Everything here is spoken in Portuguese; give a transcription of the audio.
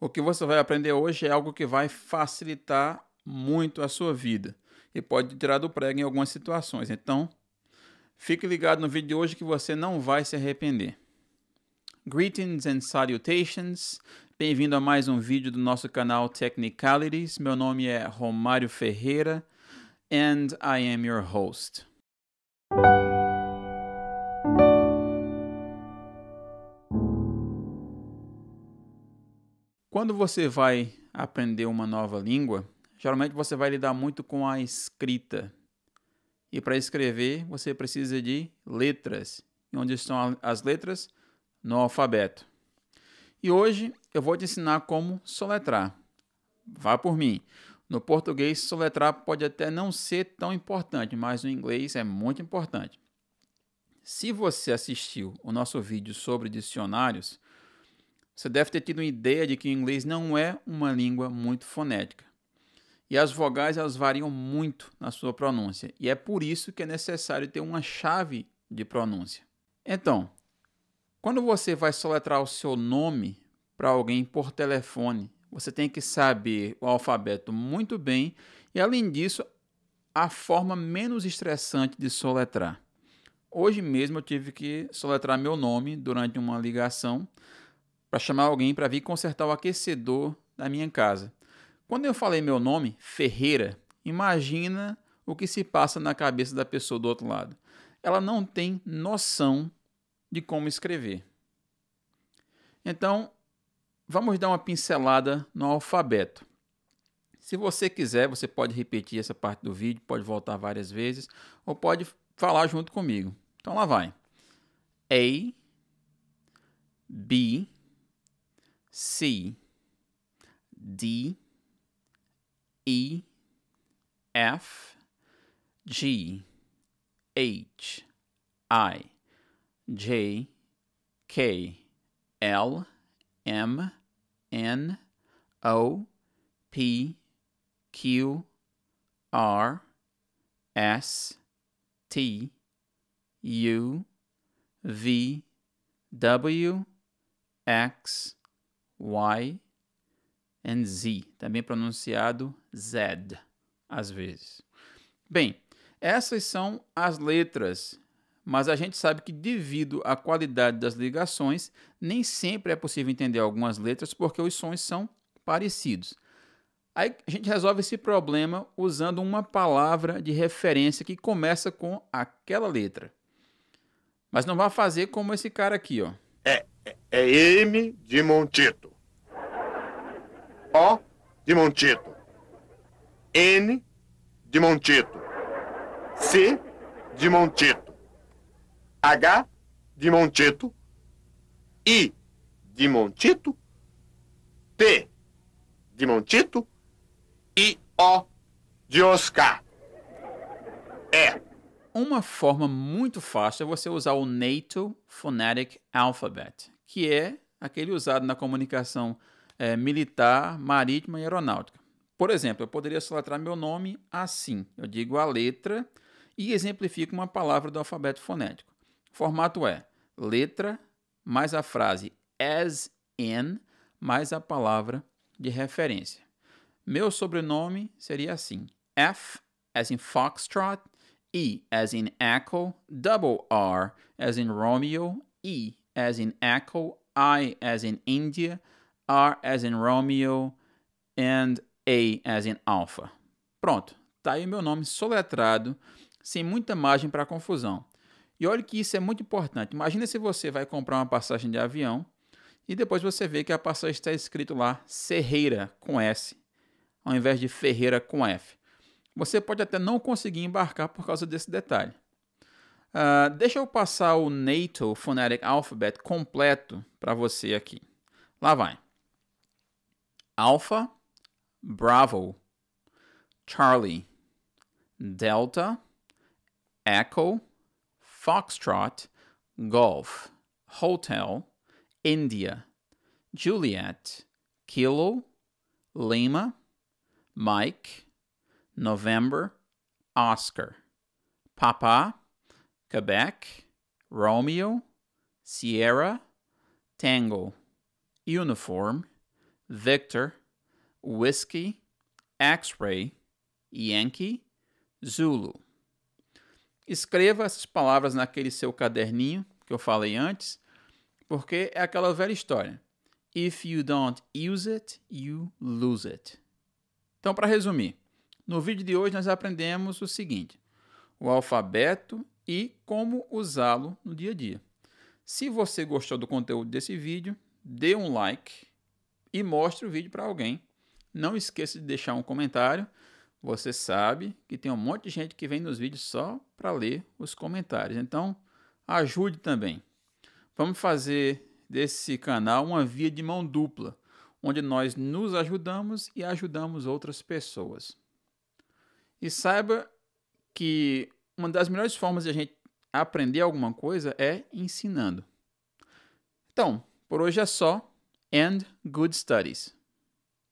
O que você vai aprender hoje é algo que vai facilitar muito a sua vida e pode tirar do prego em algumas situações. Então, fique ligado no vídeo de hoje que você não vai se arrepender. Greetings and salutations. Bem-vindo a mais um vídeo do nosso canal Technicalities. Meu nome é Romário Ferreira and I am your host. Quando você vai aprender uma nova língua, geralmente você vai lidar muito com a escrita. E para escrever, você precisa de letras. E onde estão as letras? No alfabeto. E hoje eu vou te ensinar como soletrar. Vá por mim. No português, soletrar pode até não ser tão importante, mas no inglês é muito importante. Se você assistiu o nosso vídeo sobre dicionários, você deve ter tido uma ideia de que o inglês não é uma língua muito fonética. E as vogais elas variam muito na sua pronúncia, e é por isso que é necessário ter uma chave de pronúncia. Então, quando você vai soletrar o seu nome para alguém por telefone, você tem que saber o alfabeto muito bem e, além disso, a forma menos estressante de soletrar. Hoje mesmo eu tive que soletrar meu nome durante uma ligação para chamar alguém para vir consertar o aquecedor da minha casa. Quando eu falei meu nome, Ferreira, imagina o que se passa na cabeça da pessoa do outro lado. Ela não tem noção de como escrever. Então, vamos dar uma pincelada no alfabeto. Se você quiser, você pode repetir essa parte do vídeo, pode voltar várias vezes, ou pode falar junto comigo. Então lá vai. A, B, C D E F G H I J K L M N O P Q R S T U V W X Y and Z, também pronunciado Z às vezes. Bem, essas são as letras, mas a gente sabe que devido à qualidade das ligações, nem sempre é possível entender algumas letras porque os sons são parecidos. Aí a gente resolve esse problema usando uma palavra de referência que começa com aquela letra. Mas não vai fazer como esse cara aqui, ó. É, é, é M de Montito. O de Montito. N de Montito. C de Montito. H de Montito. I de Montito. T de Montito. E O de Oscar. É. Uma forma muito fácil é você usar o NATO Phonetic Alphabet, que é aquele usado na comunicação é, militar, marítima e aeronáutica. Por exemplo, eu poderia soletrar meu nome assim. Eu digo a letra e exemplifico uma palavra do alfabeto fonético. O formato é letra mais a frase as in mais a palavra de referência. Meu sobrenome seria assim: F as in Foxtrot, e as in echo, double R as in Romeo, E as in echo, I as in India, R as in Romeo, and A as in Alpha. Pronto, tá aí o meu nome soletrado, sem muita margem para confusão. E olha que isso é muito importante. Imagina se você vai comprar uma passagem de avião e depois você vê que a passagem está escrito lá Serreira com S, ao invés de Ferreira com F. Você pode até não conseguir embarcar por causa desse detalhe. Uh, deixa eu passar o NATO Phonetic Alphabet completo para você aqui. Lá vai. Alpha, Bravo, Charlie, Delta, Echo, Foxtrot, Golf, Hotel, India, Juliet, Kilo, Lima, Mike, November, Oscar. Papa, Quebec, Romeo, Sierra, Tango. Uniform, Victor, Whiskey, X-Ray, Yankee, Zulu. Escreva essas palavras naquele seu caderninho que eu falei antes, porque é aquela velha história. If you don't use it, you lose it. Então, para resumir, no vídeo de hoje, nós aprendemos o seguinte: o alfabeto e como usá-lo no dia a dia. Se você gostou do conteúdo desse vídeo, dê um like e mostre o vídeo para alguém. Não esqueça de deixar um comentário. Você sabe que tem um monte de gente que vem nos vídeos só para ler os comentários. Então, ajude também. Vamos fazer desse canal uma via de mão dupla, onde nós nos ajudamos e ajudamos outras pessoas. E saiba que uma das melhores formas de a gente aprender alguma coisa é ensinando. Então, por hoje é só and good studies.